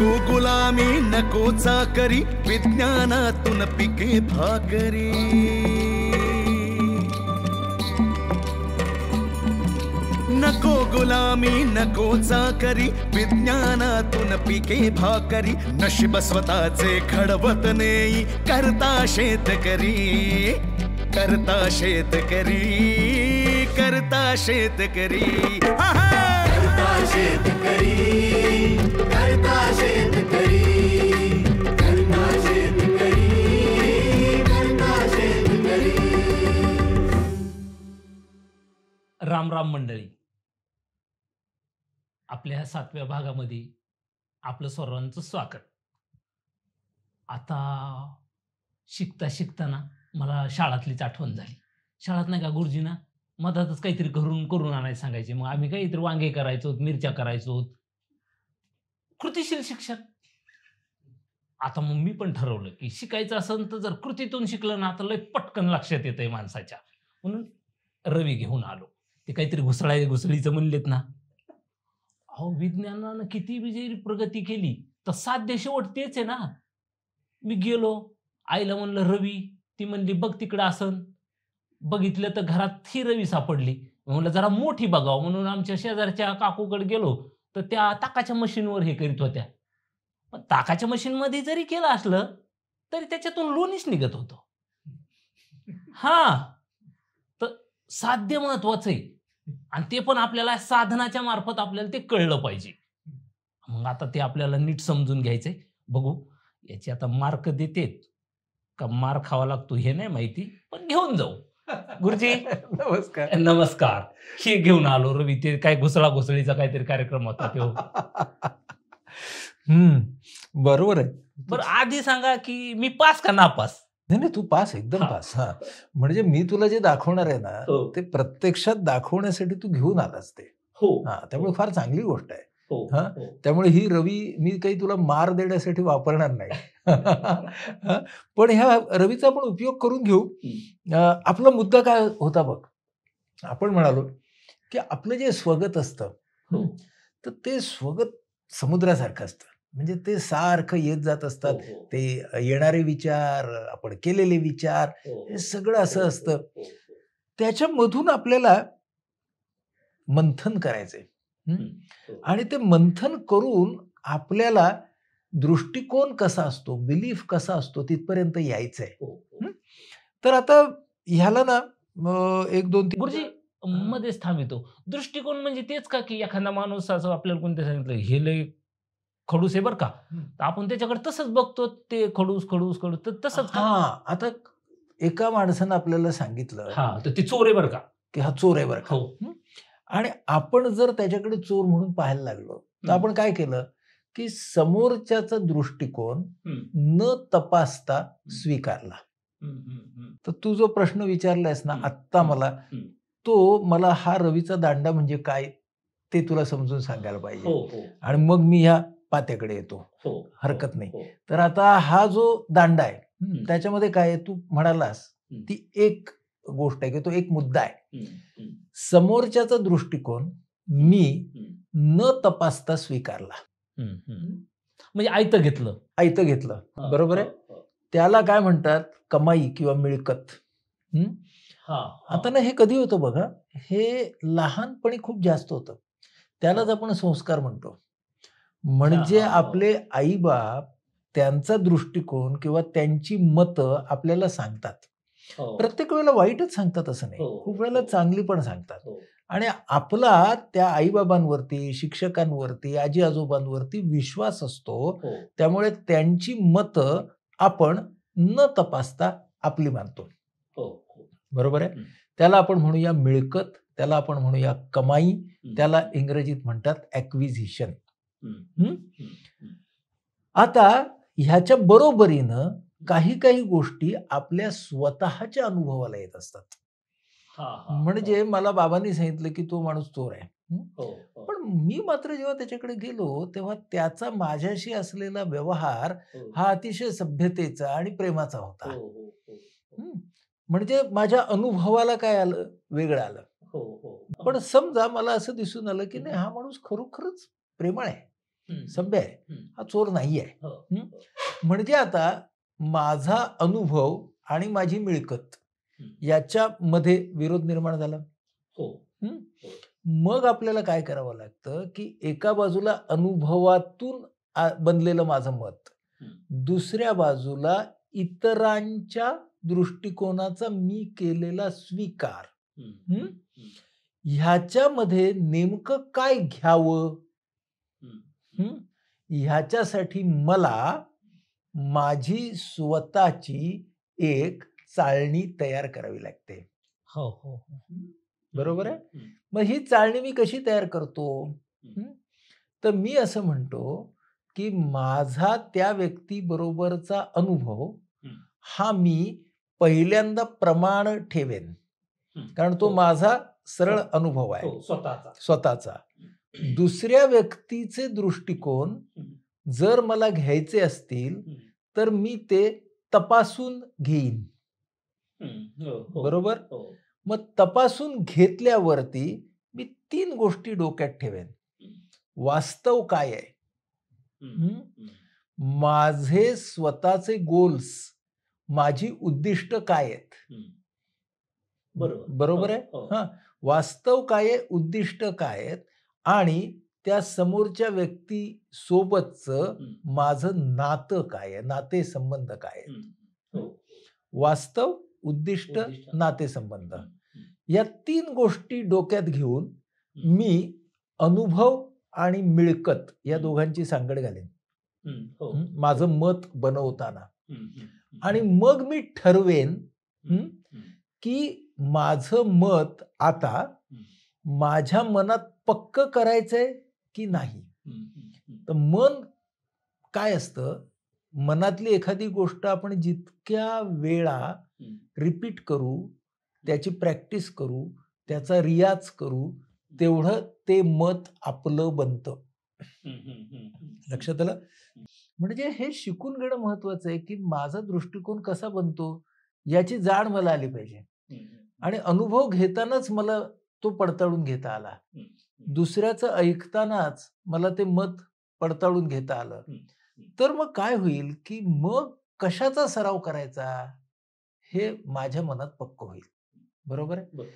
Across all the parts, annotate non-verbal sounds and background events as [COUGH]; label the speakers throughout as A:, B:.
A: नको गुलामी नको चाकरी विज्ञानातून पिके भाकरी नको गुलामी नको चाकरी विज्ञानातून पिके भाकरी नशीब स्वतःचे खडवत नाही करता शेतकरी करता शेतकरी करता शेतकरी करता शेतकरी
B: रामराम मंडळी आपल्या सातव्या भागामध्ये आपलं सर्वांचं स्वागत आता शिकता शिकताना मला शाळातलीच आठवण झाली शाळात नाही का गुरुजींना मधातच काहीतरी घरून करून आणायला सांगायचे मग आम्ही काहीतरी वांगे करायचो मिरच्या करायचो कृतीशील शिक्षण आता मग मी पण ठरवलं की शिकायचं असेल तर जर कृतीतून शिकलं ना तर लय पटकन लक्षात येतंय माणसाच्या म्हणून रवी घेऊन आलो ते काहीतरी घुसळाय घुसळीचं म्हणलेत ना अहो विज्ञानानं किती विजय प्रगती केली तर साध्य शेवट तेच आहे ना मी गेलो आईला म्हणलं रवी ती म्हणली बघ तिकडं असन बघितलं तर घरात ही रवी सापडली म्हणलं जरा मोठी बघावं म्हणून आमच्या शेजारच्या काकूकडे गेलो तर त्या ताकाच्या मशीनवर हे करीत होत्या पण ताकाच्या मशीनमध्ये जरी केलं असलं तरी त्याच्यातून लोणीच निघत होतं हा तर साध्य महत्वाचं आहे आणि ते पण आपल्याला साधनाच्या मार्फत आपल्याला ते कळलं पाहिजे मग आता ते आपल्याला नीट समजून घ्यायचंय बघू याचे आता मार्क देते का मार खावा लागतो हे नाही माहिती पण घेऊन जाऊ गुरुजी [LAUGHS] नमस्कार नमस्कार हे घेऊन आलो रवी ते काय घुसळा घुसळीचा काहीतरी कार्यक्रम होता तो
A: [LAUGHS] हम्म बरोबर आहे
B: बरं आधी सांगा की मी पास का नापास
A: नाही नाही तू पास एकदम पास हा म्हणजे मी तुला जे दाखवणार आहे ना हो. ते प्रत्यक्षात दाखवण्यासाठी तू घेऊन आलास ते हो हा त्यामुळे फार चांगली गोष्ट आहे हो, हो. त्यामुळे ही रवी मी काही तुला मार देण्यासाठी वापरणार नाही [LAUGHS] पण ह्या रवीचा आपण उपयोग करून घेऊ आपला मुद्दा काय होता बघ आपण म्हणालो की आपलं जे स्वगत असतं हो. तर ते स्वगत समुद्रासारखं असतं म्हणजे ते सारखं येत जात असतात ते येणारे विचार आपण केलेले विचार हे सगळं असं असतं त्याच्यामधून आपल्याला मंथन करायचंय हो. आणि ते मंथन करून आपल्याला दृष्टिकोन कसा असतो बिलीफ कसा असतो तिथपर्यंत यायचं आहे हो, हो. तर आता ह्याला ना एक दोन तीन गुरुजी
B: मध्येच थांबितो दृष्टिकोन म्हणजे तेच का की एखादा माणूस असं आपल्याला कोणते सांगितलं हे लय
A: खडूस आहे बरं का आपण त्याच्याकडे तसंच बघतो ते खडूस खडूस खडूस तर तसंच हा आता एका माणसानं आपल्याला सांगितलं हा तर ते चोर आहे बरं का की हा चोर आहे बरं का आणि आपण जर त्याच्याकडे चोर म्हणून पाहायला लागलो तर आपण काय केलं की समोरच्याचा दृष्टिकोन न तपासता स्वीकारला तर तू जो प्रश्न विचारलायस ना आत्ता मला तो मला हा रवीचा दांडा म्हणजे काय ते तुला समजून सांगायला पाहिजे हो, हो. आणि मग मी ह्या पात्याकडे येतो हो, हरकत नाही तर आता हा जो दांडा आहे त्याच्यामध्ये काय तू म्हणालास ती एक गोष्ट आहे की तो एक मुद्दा आहे समोरच्याचा दृष्टिकोन मी न तपासता स्वीकारला म्हणजे आयत घेतलं आयत घेतलं बरोबर आहे त्याला काय म्हणतात कमाई किंवा मिळकत आता ना हे कधी होतं बघा हे लहानपणी खूप जास्त होतं त्यालाच आपण संस्कार म्हणतो म्हणजे आपले आई बाप त्यांचा दृष्टिकोन किंवा त्यांची मतं आपल्याला सांगतात हो. प्रत्येक वेळेला वाईटच सांगतात असं नाही हो, खूप वेळेला हो. चांगली पण सांगतात आणि आपला त्या आईबाबांवरती शिक्षकांवरती आजी आजोबांवरती विश्वास असतो त्यामुळे त्यांची मतं आपण न तपासता आपली मानतो बरोबर आहे त्याला आपण म्हणूया मिळकत त्याला आपण म्हणूया कमाई त्याला इंग्रजीत म्हणतात ऍक्विझिशन आता ह्याच्या बरोबरीनं काही काही गोष्टी आपल्या स्वतःच्या अनुभवाला येत असतात म्हणजे मला बाबांनी सांगितलं की तो माणूस चोर आहे हो, हो. पण मी मात्र जेव्हा त्याच्याकडे गेलो तेव्हा त्याचा माझ्याशी असलेला व्यवहार हो. हा अतिशय सभ्यतेचा आणि प्रेमाचा होता म्हणजे माझ्या अनुभवाला काय आलं वेगळं आलं पण समजा मला असं दिसून आलं की नाही हा माणूस खरोखरच प्रेमळ आहे सभ्य आहे हा चोर नाही आहे म्हणजे आता माझा अनुभव आणि माझी मिळकत याच्यामध्ये विरोध निर्माण झाला हो. हो मग आपल्याला काय करावं लागतं की एका बाजूला अनुभवातून बनलेलं माझं मत दुसऱ्या बाजूला इतरांच्या दृष्टिकोनाचा मी केलेला स्वीकार ह्याच्यामध्ये नेमकं काय घ्यावं ह्याच्यासाठी मला माझी स्वतःची एक चाळणी तयार करावी लागते
B: हो हो, हो.
A: बरोबर आहे मग ही चाळणी मी कशी तयार करतो तर मी असं म्हणतो की माझा त्या व्यक्ती बरोबरचा अनुभव हा मी पहिल्यांदा प्रमाण ठेवेन कारण तो हो. माझा सरळ हो. अनुभव आहे स्वतःचा स्वतःचा दुसऱ्या व्यक्तीचे दृष्टिकोन जर मला घ्यायचे असतील तर मी ते तपासून घेईन हो, हो, बरोबर हो. मग तपासून घेतल्यावरती मी तीन गोष्टी डोक्यात ठेवेन वास्तव काय
B: आहे
A: माझे स्वतःचे गोल्स माझी उद्दिष्ट काय आहेत बरोबर बरोबर आहे हा वास्तव काय आहे उद्दिष्ट काय आहेत आणि त्या समोरच्या व्यक्ती सोबतच माझं नात काय आहे नाते संबंध काय हो. वास्तव उद्दिष्ट नाते संबंध या तीन गोष्टी डोक्यात घेऊन मी अनुभव आणि मिळकत या दोघांची सांगड घालेन हो. माझं मत बनवताना आणि मग मी ठरवेन की माझं मत आता माझ्या मनात पक्क करायचंय की नाही तर मन काय असतं मनातली एखादी गोष्ट आपण जितक्या वेळा रिपीट करू त्याची प्रॅक्टिस करू त्याचा रियाज करू तेवढं ते मत आपलं बनतं लक्षात आलं म्हणजे हे शिकून घेणं महत्वाचं आहे की माझा दृष्टिकोन कसा बनतो याची जाण मला आली पाहिजे आणि अनुभव घेतानाच मला तो पडताळून घेता आला दुसऱ्याचं ऐकतानाच मला ते मत पडताळून घेता आलं तर मग काय होईल की मग कशाचा सराव करायचा हे माझ्या मनात पक्क होईल बरोबर आहे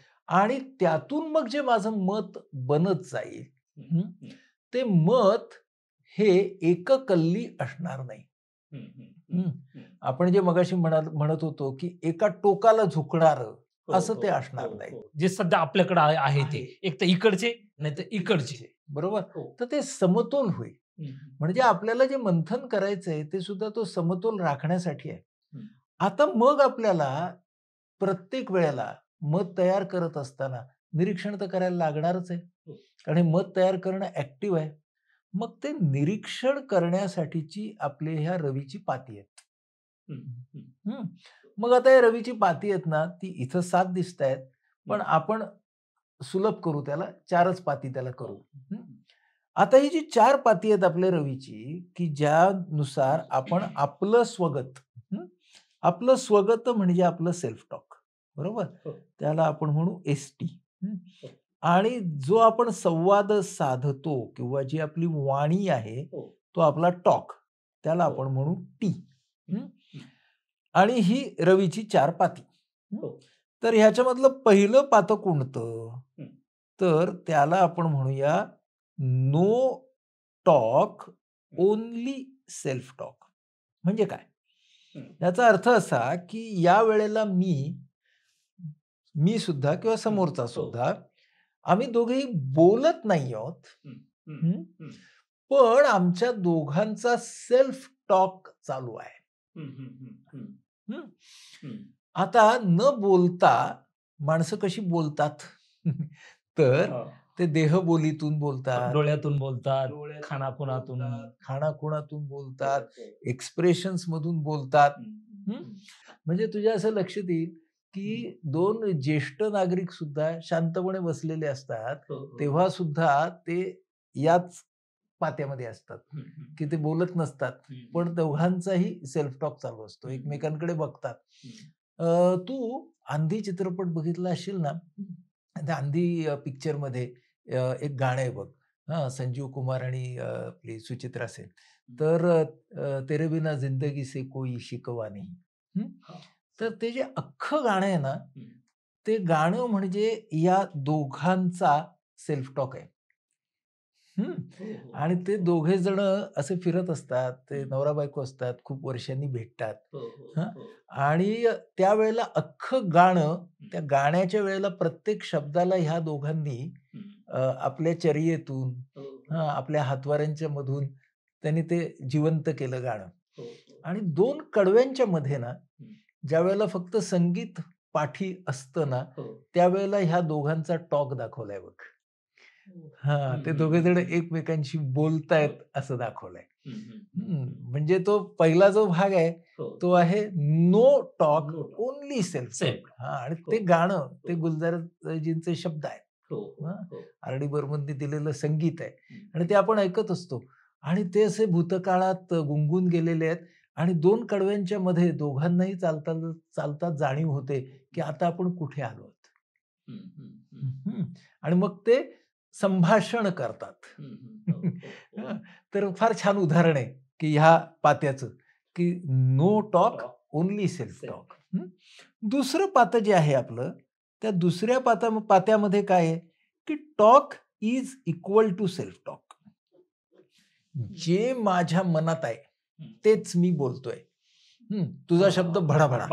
A: आणि त्यातून मग जे माझं मत बनत
B: जाईल
A: ते मत हे एककल्ली असणार
B: नाही
A: आपण जे मगाशी म्हणत होतो की एका टोकाला झुकणार हो, असं हो, ते हो, असणार नाही जे सध्या आपल्याकडे आहे ते एक तर इकडचे नाही तर इकडचे बरोबर तर ते समतोल होईल म्हणजे आपल्याला जे मंथन करायचंय ते सुद्धा तो समतोल राखण्यासाठी आहे आता मग आपल्याला प्रत्येक वेळेला मत तयार करत असताना निरीक्षण तर करायला लागणारच आहे आणि मत तयार करणं ऍक्टिव्ह आहे मग ते निरीक्षण करण्यासाठीची आपले ह्या रवीची पाती आहे मग आता या रवीची पाती आहेत ना ती इथं सात दिसत आहेत पण आपण सुलभ करू त्याला चारच पाती त्याला करू आता ही जी चार पाती आहेत आपल्या रवीची की ज्यानुसार आपण आपलं स्वगत आपलं स्वगत म्हणजे आपलं सेल्फ टॉक बरोबर हो. त्याला आपण म्हणू एस टी हो. आणि जो आपण संवाद साधतो किंवा जी आपली वाणी आहे हो. तो आपला टॉक त्याला आपण म्हणू टी आणि ही रवीची चार पाती हो. तर ह्याच्यामधलं पहिलं पात कोणतं तर त्याला आपण म्हणूया no talk only self talk म्हणजे काय याचा अर्थ असा की या वेळेला मी मी सुद्धा किंवा समोरचा हो. सुद्धा आम्ही दोघेही बोलत नाही आहोत पण आमच्या दोघांचा सेल्फ टॉक चालू आहे
B: आता
A: न बोलता माणसं कशी बोलतात [LAUGHS] तर हो. ते देह बोलीतून बोलतात डोळ्यातून बोलतात खाणाखुणातून खाणाखुणातून बोलतात एक्सप्रेशन मधून बोलतात म्हणजे तुझ्या असं लक्ष देईल की दोन ज्येष्ठ नागरिक सुद्धा शांतपणे बसलेले असतात हो, हो. तेव्हा सुद्धा ते याच पात्यामध्ये असतात की ते बोलत नसतात पण दोघांचाही सेल्फ टॉक चालू असतो एकमेकांकडे बघतात तू आंधी चित्रपट बघितला असेल ना त्या आंधी मध्ये एक गाणं आहे बघ हा संजीव कुमार आणि आपली सुचित्रा सेन तर तेरे बिना जिंदगी से कोई शिकवा नाही तर ते जे अख्खं गाणं आहे ना ते गाणं म्हणजे या दोघांचा सेल्फ टॉक आहे हो, हो. आणि ते दोघे जण असे फिरत असतात ते नवरा बायको असतात खूप वर्षांनी भेटतात हो, आणि त्यावेळेला अख्खं गाणं त्या गाण्याच्या वेळेला प्रत्येक शब्दाला ह्या दोघांनी आपल्या चर्येतून आपल्या हातवाऱ्यांच्या मधून त्यांनी ते जिवंत केलं गाणं आणि दोन कडव्यांच्या मध्ये ना ज्या वेळेला फक्त संगीत पाठी असतं ना त्यावेळेला ह्या दोघांचा टॉक दाखवलाय बघ हा ते दोघे जण एकमेकांशी बोलतायत हो. असं दाखवलंय
B: म्हणजे
A: तो पहिला जो भाग आहे हो. तो आहे नो टॉक ओनली सेल्फ हा आणि हो, ते गाणं ते गुलजारजींचे शब्द आहेत आर डी बर्मननी दिलेलं संगीत आहे आणि ते आपण ऐकत असतो आणि ते असे भूतकाळात गुंगून गेलेले आहेत आणि दोन कडव्यांच्या मध्ये दोघांनाही चालता चालता जाणीव होते की आता आपण कुठे आलो आहोत आणि मग ते संभाषण करतात
B: हो, हो,
A: [LAUGHS] हो. तर फार छान उदाहरण आहे की ह्या पात्याचं की no talk only self talk दुसरं पातं जे आहे आपलं त्या दुसऱ्या पाता पात्यामध्ये काय आहे की talk is equal to self talk जे माझ्या मनात आहे तेच मी बोलतोय तुझा शब्द [LAUGHS] भडाभडा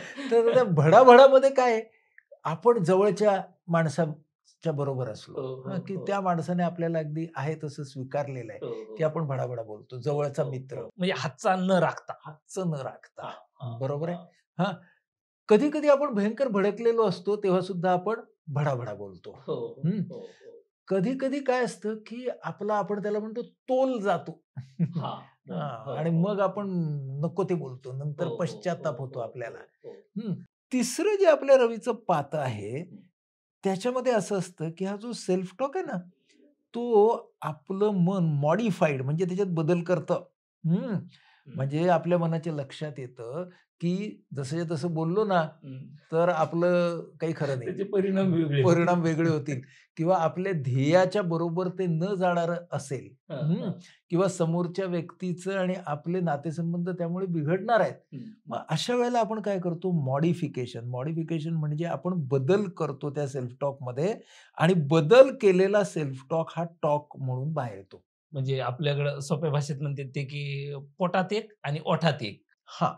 A: [LAUGHS] तर त्या भडाभडामध्ये काय आपण जवळच्या माणसाच्या बरोबर असलो हो, हो, की हो. त्या माणसाने आपल्याला अगदी आहे तसं स्वीकारलेलं आहे की आपण भडाभडा बोलतो जवळचा मित्र
B: म्हणजे हातचा न राखता
A: हातच न राखता बरोबर आहे हा कधी कधी आपण भयंकर भडकलेलो असतो तेव्हा सुद्धा आपण भडाभडा बोलतो कधी कधी काय असतं की आपला आपण त्याला म्हणतो तोल जातो आणि मग आपण नको ते बोलतो नंतर पश्चाताप होतो आपल्याला तिसरं जे आपल्या रवीचं पात आहे त्याच्यामध्ये असं असतं की हा जो सेल्फ टॉक आहे ना तो आपलं मन मॉडिफाईड म्हणजे त्याच्यात बदल करतं म्हणजे आपल्या मनाच्या लक्षात येतं की जसं तसं बोललो ना तर आपलं काही खरं नाही परिणाम परिणाम वेगळे होतील किंवा आपल्या ध्येयाच्या बरोबर ते न जाणार असेल किंवा समोरच्या व्यक्तीचं आणि आपले नातेसंबंध त्यामुळे बिघडणार आहेत मग अशा वेळेला आपण काय करतो मॉडिफिकेशन मॉडिफिकेशन म्हणजे आपण बदल करतो त्या सेल्फ टॉक मध्ये आणि बदल केलेला सेल्फ टॉक हा टॉक म्हणून बाहेर येतो
B: म्हणजे आपल्याकडे सोप्या भाषेत म्हणते ते की पोटात एक आणि ओठात एक हा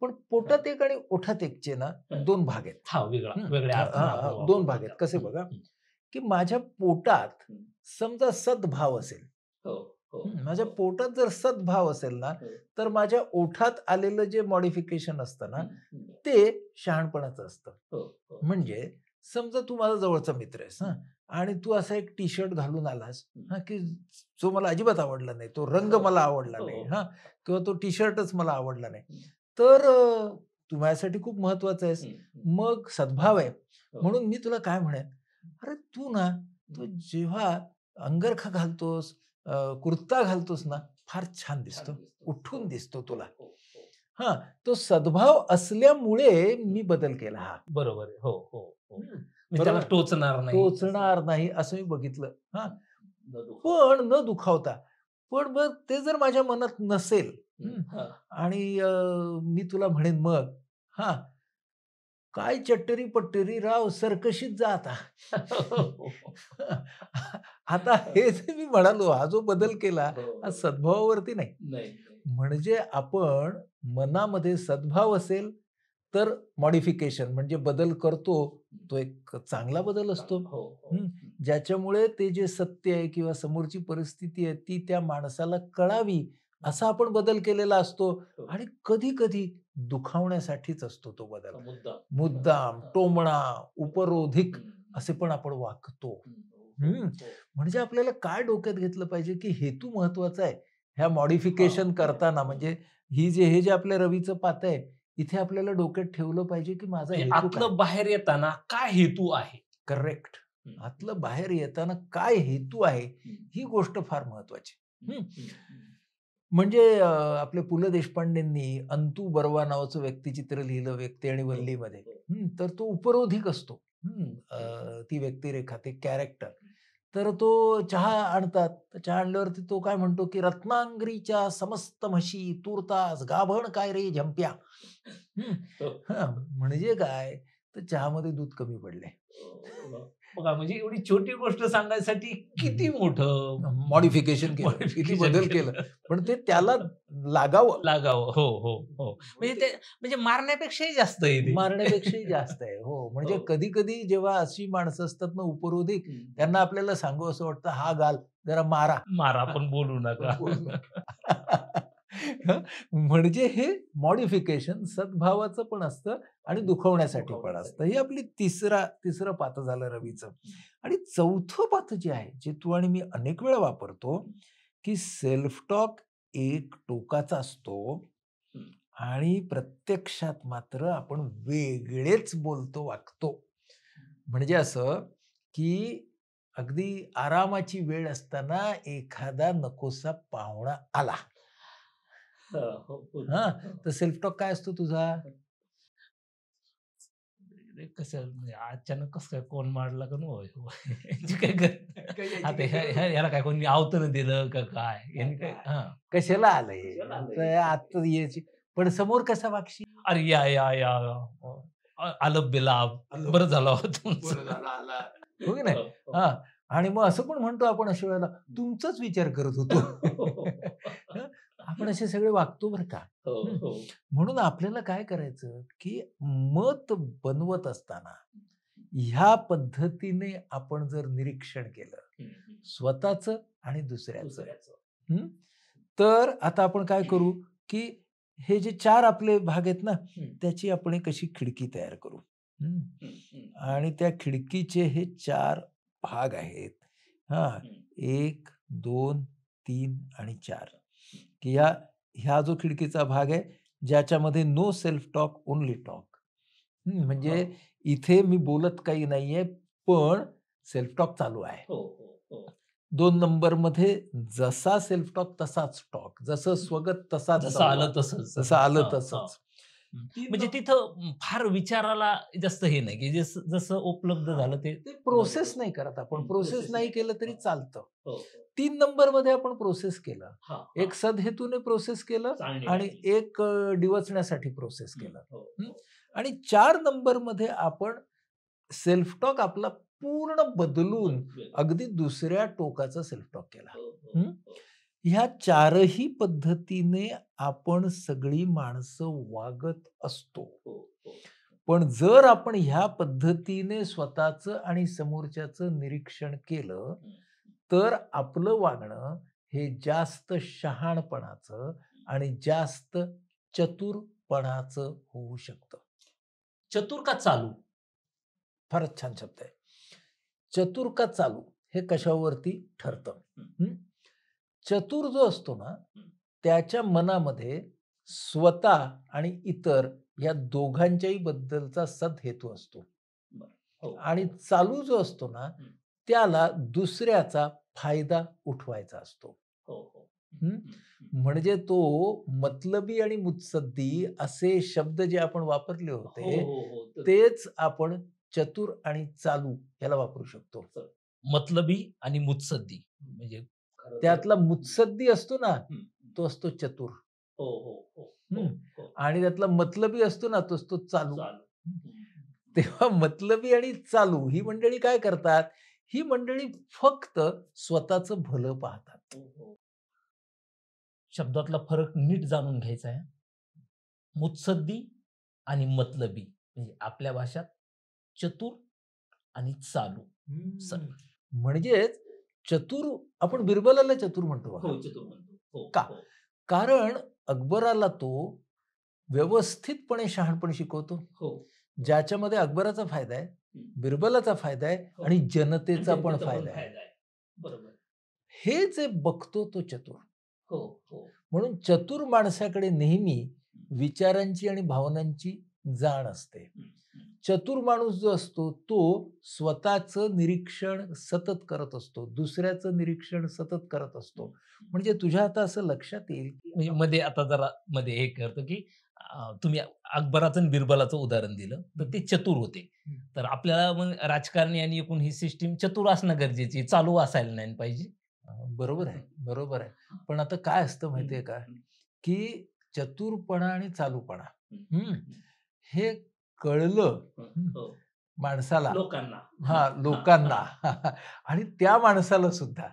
A: पण पोटात एक आणि ओठात एकचे ना दोन भाग आहेत दोन भाग आहेत कसे बघा की माझ्या पोटात समजा सद्भाव असेल हो, हो, माझ्या हो. पोटात जर सद्भाव असेल ना तर माझ्या ओठात आलेलं जे मॉडिफिकेशन असतं ना ते शहाणपणाचं असतं म्हणजे समजा तू माझा जवळचा मित्र आहेस हा आणि तू असा एक टी शर्ट घालून आलास हा की जो मला अजिबात आवडला नाही तो रंग मला आवडला नाही हा किंवा तो टी शर्टच मला आवडला नाही तर तू माझ्यासाठी खूप महत्वाचा आहेस मग सद्भाव आहे म्हणून मी तुला काय म्हणेन अरे तू ना तू जेव्हा अंगरखा घालतोस कुर्ता घालतोस ना फार छान दिसतो उठून दिसतो तुला हो, हो. हा तो सद्भाव असल्यामुळे मी बदल केला हा बरोबर हो हो, हो। म्हणजे त्याला टोचणार नाही टोचणार नाही असं मी बघितलं हा पण न दुखावता पण मग ते जर माझ्या मनात नसेल आणि मी तुला म्हणेन मग हा काय चट्टरी पट्टरी राव सरकशीत जा आता आता हेच मी म्हणालो हा जो बदल केला हो. हा सद्भावावरती नाही म्हणजे आपण मनामध्ये सद्भाव असेल तर मॉडिफिकेशन म्हणजे बदल करतो तो एक चांगला बदल असतो हो, हो. ज्याच्यामुळे ते जे सत्य आहे किंवा समोरची परिस्थिती आहे ती त्या माणसाला कळावी असा आपण बदल केलेला असतो आणि कधी कधी दुखावण्यासाठीच असतो तो बदल मुद्दाम टोमणा उपरोधिक असे पण आपण वागतो हम्म हो, हो. म्हणजे आपल्याला काय डोक्यात घेतलं पाहिजे की हेतू महत्वाचा आहे ह्या मॉडिफिकेशन करताना म्हणजे ही जे हे जे आपल्या रवीचं पात आहे इथे आपल्याला डोक्यात ठेवलं पाहिजे की माझा म्हणजे आतलं बाहेर येताना काय हेतू आहे करेक्ट आतलं बाहेर येताना काय हेतू आहे ही गोष्ट फार महत्वाची म्हणजे आपले पु ल देशपांडेंनी अंतू बर्वा नावाचं व्यक्तिचित्र लिहिलं व्यक्ती आणि हो, वल्लीमध्ये हो. तर तो उपरोधिक असतो ती व्यक्तिरेखा ते कॅरेक्टर तर तो चहा आणतात चहा आणल्यावरती तो काय म्हणतो की रत्नांगरीच्या समस्त म्हशी तुरतास गाभण काय रे झंप्या हो. म्हणजे काय तर चहामध्ये दूध कमी पडले बघा म्हणजे एवढी छोटी गोष्ट सांगायसाठी किती मोठ मॉडिफिकेशन किती बदल केलं पण ते त्याला लागावं लागावं हो हो हो म्हणजे ते म्हणजे मारण्यापेक्षाही जास्त आहे मारण्यापेक्षाही जास्त आहे हो म्हणजे हो. कधी कधी जेव्हा अशी माणसं असतात ना उपरोधिक त्यांना आपल्याला सांगू असं वाटतं हा गाल जरा मारा मारा पण बोलू नका म्हणजे हे मॉडिफिकेशन सद्भावाचं पण असतं आणि दुखवण्यासाठी पण असतं हे आपली तिसरा तिसरं पात झालं रवीचं आणि चौथं पात जे आहे जे तू आणि मी अनेक वेळा वापरतो की सेल्फ टॉक एक टोकाचा असतो आणि प्रत्यक्षात मात्र आपण वेगळेच बोलतो वागतो म्हणजे असं की अगदी आरामाची वेळ असताना एखादा नकोसा पाहुणा आला हो, हो, हा हो. तर सेल्फ टॉक काय असतो तुझा कसं म्हणजे अचानक कस काय
B: कोण मारला का काय आता याला काय कोणी आवतन दिलं का काय
A: कशाला आलंय आता याची पण समोर कसा वागशी
B: अरे या या या आलब बिलाब बरं झालं हो की हा
A: आणि मग असं पण म्हणतो आपण अशा वेळेला तुमचाच विचार करत होतो आपण असे सगळे वागतो बर का हो, हो. म्हणून आपल्याला काय करायचं की मत बनवत असताना ह्या पद्धतीने आपण जर निरीक्षण केलं स्वतःच आणि दुसऱ्याचं तर आता आपण काय करू की हे जे चार आपले भाग आहेत ना त्याची आपण कशी खिडकी तयार करू आणि त्या खिडकीचे हे चार भाग आहेत हा एक दोन तीन आणि चार की या ह्या जो खिडकीचा भाग आहे ज्याच्यामध्ये no self talk only talk म्हणजे इथे मी बोलत काही नाहीये पण सेल्फ टॉक चालू आहे हो, हो, हो. दोन नंबर मध्ये जसा सेल्फ टॉक तसाच टॉक जसं स्वगत तसा आलं तसंच जसं आलं तसंच
B: म्हणजे तिथं फार विचाराला जास्त हे नाही की जसं उपलब्ध झालं ते
A: प्रोसेस नाही करत आपण प्रोसेस नाही केलं तरी चालतं हो. तीन नंबर मध्ये आपण प्रोसेस केलं एक सदहेतूने प्रोसेस केलं आणि एक डिवचण्यासाठी प्रोसेस केलं हो. आणि चार नंबर मध्ये आपण सेल्फ टॉक आपला पूर्ण बदलून अगदी दुसऱ्या टोकाचा सेल्फ टॉक केला हो, ह्या चारही पद्धतीने आपण सगळी माणसं वागत असतो हो, हो. पण जर आपण ह्या पद्धतीने स्वतःच आणि समोरच्याच निरीक्षण केलं तर आपलं वागणं हे जास्त शहाणपणाचं आणि जास्त चतुरपणाचं होऊ शकतं चतुर का चालू फारच छान शब्द आहे चतुर का चालू हे कशावरती ठरतं चतुर जो असतो ना त्याच्या मनामध्ये स्वतः आणि इतर या दोघांच्याही बद्दलचा हेतू असतो हो. आणि चालू जो असतो ना त्याला दुसऱ्याचा फायदा उठवायचा असतो हो, हो. म्हणजे तो मतलबी आणि मुत्सद्दी असे शब्द जे आपण वापरले होते तेच आपण चतुर आणि चालू याला वापरू शकतो मतलबी आणि मुत्सद्दी
B: म्हणजे त्यातला
A: मुत्सद्दी असतो ना तो असतो चतुर हो, हो, हो, आणि त्यातला मतलबी असतो ना तो असतो चालू तेव्हा मतलबी आणि चालू ही मंडळी काय करतात ही मंडळी फक्त स्वतःच भलं पाहतात शब्दातला फरक नीट जाणून घ्यायचा आहे मुत्सद्दी
B: आणि मतलबी म्हणजे आपल्या भाषात चतुर आणि
A: चालू म्हणजेच चतुर आपण बिरबलाला चतुर म्हणतो हो, हो, का हो. कारण अकबराला तो व्यवस्थितपणे शहाणपण शिकवतो ज्याच्यामध्ये अकबराचा फायदा आहे बिरबलाचा फायदा आहे आणि जनतेचा पण फायदा
B: आहे
A: हे जे बघतो तो चतुर म्हणून चतुर माणसाकडे नेहमी विचारांची आणि भावनांची जाण असते चतुर माणूस जो असतो तो स्वतःचं निरीक्षण सतत करत असतो दुसऱ्याचं निरीक्षण सतत करत असतो म्हणजे तुझ्या आता असं लक्षात येईल
B: म्हणजे मध्ये आता जरा मध्ये हे करतो की तुम्ही अकबराचं आणि बिरबलाचं उदाहरण दिलं तर ते चतुर होते तर आपल्याला मग राजकारणी
A: आणि एकूण ही सिस्टीम चतुर असणं गरजेची चालू असायला नाही पाहिजे बरोबर आहे बरोबर आहे पण आता काय असतं माहितीये का की चतुरपणा आणि चालूपणा हम्म हे कळलं हो. माणसाला लोकांना हा लोकांना [LAUGHS] आणि त्या माणसाला सुद्धा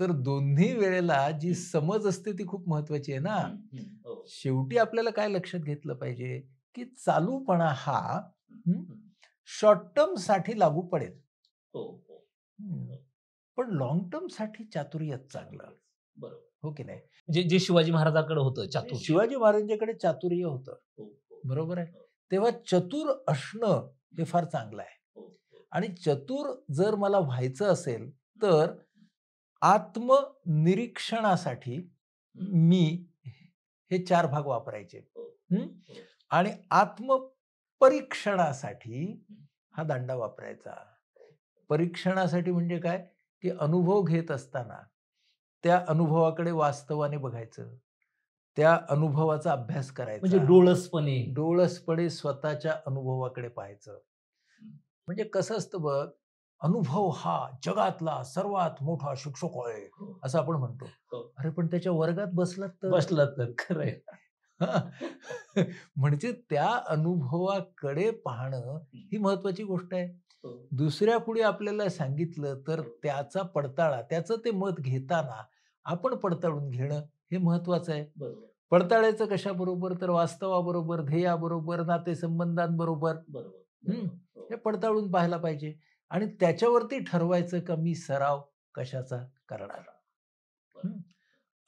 A: तर दोन्ही वेळेला जी समज असते ती खूप महत्वाची आहे ना हो. शेवटी आपल्याला काय लक्षात घेतलं पाहिजे की चालूपणा हा शॉर्ट टर्म साठी लागू पडेल हो, पण लॉंग टर्म साठी चातुर्यच चांगलं बरोबर हो की नाही जे जे शिवाजी महाराजांकडे होतं चातुर्य शिवाजी महाराजांच्याकडे चातुर्य होतं बरोबर आहे तेव्हा चतुर असणं हे फार चांगलं आहे हो, हो. आणि चतुर जर मला व्हायचं असेल तर आत्मनिरीक्षणासाठी मी हे चार भाग वापरायचे हो, आणि आत्मपरीक्षणासाठी हा दांडा वापरायचा परीक्षणासाठी म्हणजे काय की अनुभव घेत असताना त्या अनुभवाकडे वास्तवाने बघायचं त्या अनुभवाचा अभ्यास करायचा म्हणजे डोळसपणे डोळसपणे स्वतःच्या अनुभवाकडे पाहायचं म्हणजे कसं असतं बघ अनुभव हा जगातला सर्वात मोठा शिक्षक आहे हो. असं आपण म्हणतो हो. अरे पण त्याच्या वर्गात बसलात तर बसलात तर खरंय [LAUGHS] म्हणजे त्या अनुभवाकडे पाहणं ही महत्वाची गोष्ट आहे हो. दुसऱ्या पुढे आपल्याला सांगितलं तर त्याचा पडताळा त्याचं ते मत घेताना आपण पडताळून घेणं हे महत्वाचं आहे पडताळायचं कशाबरोबर तर वास्तवाबरोबर ध्येयाबरोबर नातेसंबंधांबरोबर हो. हे पडताळून पाहायला पाहिजे आणि त्याच्यावरती ठरवायचं कमी मी सराव कशाचा करणार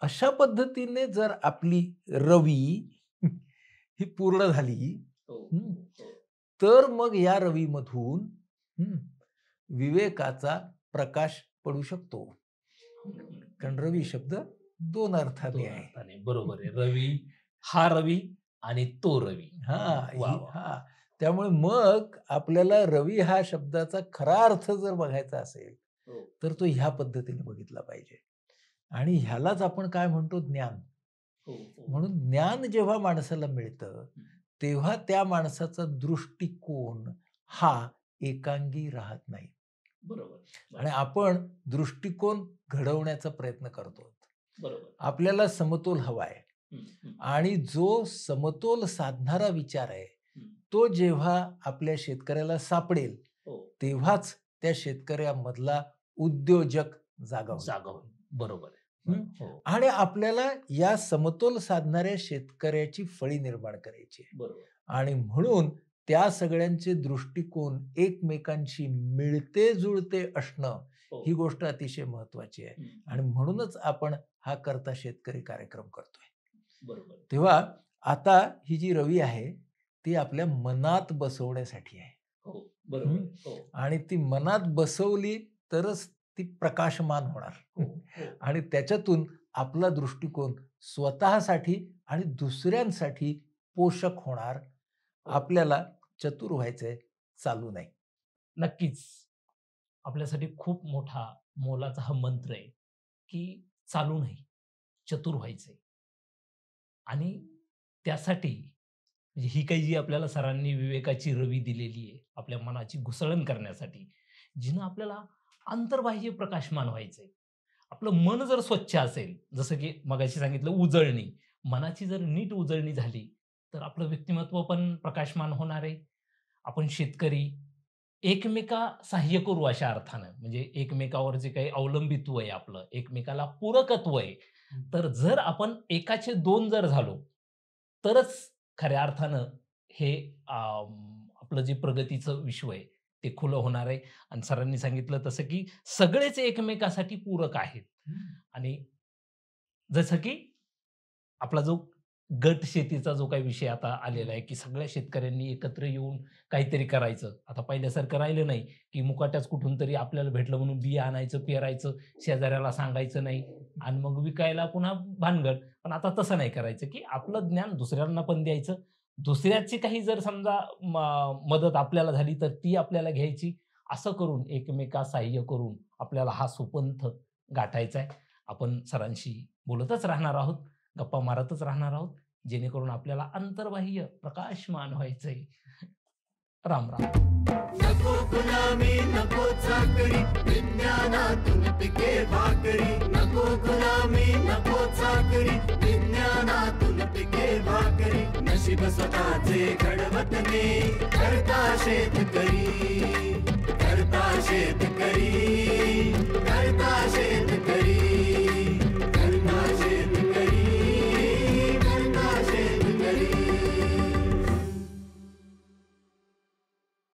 A: अशा पद्धतीने जर आपली रवी ही पूर्ण झाली हो, हो, तर मग या रवीमधून विवेकाचा प्रकाश पडू शकतो कारण रवी शब्द दोन अर्थाने बरोबर आहे रवी हा रवी आणि तो रवी हा हा त्यामुळे मग आपल्याला रवी हा शब्दाचा खरा अर्थ जर बघायचा असेल हो. तर तो ह्या पद्धतीने बघितला पाहिजे आणि ह्यालाच आपण काय म्हणतो ज्ञान हो, हो. म्हणून ज्ञान जेव्हा माणसाला मिळतं तेव्हा त्या माणसाचा दृष्टिकोन हा एकांगी राहत नाही
B: बरोबर
A: आणि आपण दृष्टिकोन घडवण्याचा प्रयत्न करतो आपल्याला समतोल हवा आहे आणि जो समतोल साधणारा विचार आहे तो जेव्हा आपल्या शेतकऱ्याला सापडेल हो. तेव्हाच त्या शेतकऱ्यामधला उद्योजक जागा जागा
B: बरोबर आहे
A: हो. आणि आपल्याला या समतोल साधणाऱ्या शेतकऱ्याची फळी निर्माण करायची आणि म्हणून त्या सगळ्यांचे दृष्टिकोन एकमेकांशी मिळते जुळते असणं हो. ही गोष्ट अतिशय महत्वाची आहे आणि म्हणूनच आपण हा करता शेतकरी कार्यक्रम
B: करतोय
A: तेव्हा आता ही जी रवी आहे ती आपल्या मनात बसवण्यासाठी आहे हो, हो. आणि ती मनात बसवली तरच ती प्रकाशमान होणार [LAUGHS] आणि त्याच्यातून आपला दृष्टिकोन स्वतःसाठी आणि दुसऱ्यांसाठी पोषक होणार आपल्याला चतुर व्हायचंय चालू नाही नक्कीच
B: आपल्यासाठी खूप मोठा मोलाचा हा मंत्र आहे की चालू नाही चतुर व्हायचंय आणि त्यासाठी म्हणजे ही काही जी आपल्याला सरांनी विवेकाची रवी दिलेली आहे आपल्या मनाची घुसळण करण्यासाठी जिनं आपल्याला आंतरबाह्य प्रकाशमान व्हायचंय आपलं मन जर स्वच्छ असेल जसं की मगाशी सांगितलं उजळणी मनाची जर नीट उजळणी झाली तर आपलं व्यक्तिमत्व पण प्रकाशमान होणार आहे आपण शेतकरी एकमेका सहाय्य करू अशा अर्थानं म्हणजे एकमेकावर जे काही अवलंबित्व आहे आपलं एकमेकाला पूरकत्व आहे तर जर आपण एकाचे दोन जर झालो तरच खऱ्या अर्थानं हे आपलं जे प्रगतीचं विश्व आहे ते खुलं होणार आहे आणि सरांनी सांगितलं तसं की सगळेच एकमेकासाठी पूरक आहेत आणि जसं की आपला जो गट शेतीचा जो काही विषय आता आलेला आहे की सगळ्या शेतकऱ्यांनी एकत्र येऊन काहीतरी करायचं आता पहिल्यासारखं राहिलं नाही की मुकाट्याच कुठून तरी आपल्याला भेटलं म्हणून बी आणायचं पेरायचं शेजाऱ्याला सांगायचं नाही आणि मग विकायला पुन्हा भानगड पण आता तसं नाही करायचं की आपलं ज्ञान दुसऱ्यांना पण द्यायचं दुसऱ्याची काही जर समजा मदत आपल्याला झाली तर ती आपल्याला घ्यायची असं करून एकमेका सहाय्य करून आपल्याला हा सुपंथ गाठायचा आहे आपण सरांशी बोलतच राहणार आहोत गप्पा मारतच राहणार आहोत जेणेकरून आपल्याला अंतर्बाह्य प्रकाशमान व्हायचंय राम राम
A: पिके भाकरी नशीब स्वतःचे करता शेतकरी करता